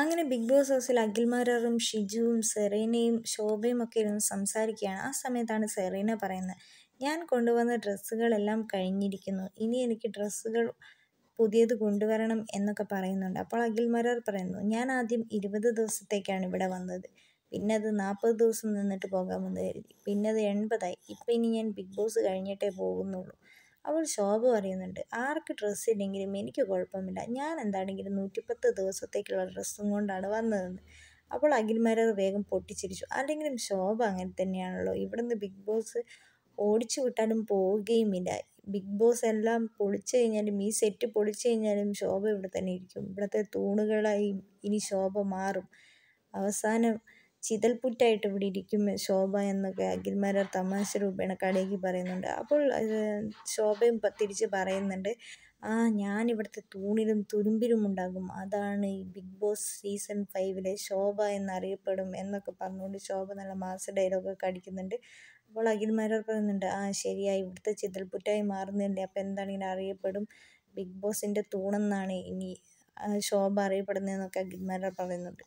അങ്ങനെ big boss ഹൗസിൽ അഖിൽമാരറും ഷിജുവും സെറീനയും ശോഭയും ഒക്കെ ഇരുന്ന് സംസാരിക്കുകയാണ് ആ സമയത്താണ് സെറീന പറയുന്നത് ഞാൻ കൊണ്ടുവന്ന ഡ്രസ്സുകളെല്ലാം കഴിഞ്ഞിരിക്കുന്നു ഇനി എനിക്ക് ഡ്രസ്സുകൾ പുതിയത് കൊണ്ടുവരണം എന്നൊക്കെ പറയുന്നുണ്ട് അപ്പോൾ അഖിൽമാരാർ പറയുന്നു ഞാൻ ആദ്യം ഇരുപത് ദിവസത്തേക്കാണ് ഇവിടെ വന്നത് പിന്നെ അത് നാൽപ്പത് ദിവസം നിന്നിട്ട് പോകാമെന്ന് കരുതി പിന്നെ അത് എൺപതായി ഇപ്പം ഇനി ഞാൻ ബിഗ് ബോസ് കഴിഞ്ഞിട്ടേ പോകുന്നുള്ളൂ അവൾ ശോഭ പറയുന്നുണ്ട് ആർക്ക് ഡ്രസ്സ് ഇല്ലെങ്കിലും എനിക്ക് കുഴപ്പമില്ല ഞാൻ എന്താണെങ്കിലും നൂറ്റിപ്പത്ത് ദിവസത്തേക്കുള്ള ഡ്രസ്സും കൊണ്ടാണ് വന്നതെന്ന് അപ്പോൾ അഖിൽമാരർ വേഗം പൊട്ടിച്ചിരിച്ചു അല്ലെങ്കിലും ശോഭ അങ്ങനെ തന്നെയാണല്ലോ ഇവിടുന്ന് ബിഗ് ബോസ് ഓടിച്ചു വിട്ടാലും പോവുകയുമില്ല ബിഗ് ബോസ് എല്ലാം പൊളിച്ചു കഴിഞ്ഞാലും ഈ സെറ്റ് പൊളിച്ചു കഴിഞ്ഞാലും ശോഭ ഇവിടെ തന്നെ ഇരിക്കും ഇവിടുത്തെ തൂണുകളായി ഇനി ശോഭ മാറും അവസാനം ചിതൽപുറ്റായിട്ട് ഇവിടെ ഇരിക്കും ശോഭ എന്നൊക്കെ അഖിൽമാരാർ തമാശ രൂപേണ കടേക്ക് പറയുന്നുണ്ട് അപ്പോൾ ശോഭയും തിരിച്ച് പറയുന്നുണ്ട് ആ ഞാൻ ഇവിടുത്തെ തൂണിലും തുരുമ്പിലും ഉണ്ടാകും അതാണ് ഈ ബിഗ് ബോസ് സീസൺ ഫൈവിലെ ശോഭ എന്നറിയപ്പെടും എന്നൊക്കെ പറഞ്ഞുകൊണ്ട് ശോഭ നല്ല മാസ് ഡയലോഗ് അടിക്കുന്നുണ്ട് അപ്പോൾ അഖിൽമാരാർ പറയുന്നുണ്ട് ആ ശരിയായി ഇവിടുത്തെ ചിതൽപുറ്റായി മാറുന്നുണ്ട് അപ്പോൾ എന്താണ് ഇങ്ങനെ അറിയപ്പെടും ബിഗ് ബോസിൻ്റെ തൂണെന്നാണ് ഇനി ശോഭ അറിയപ്പെടുന്നതെന്നൊക്കെ അഖിൽമാരാർ പറയുന്നുണ്ട്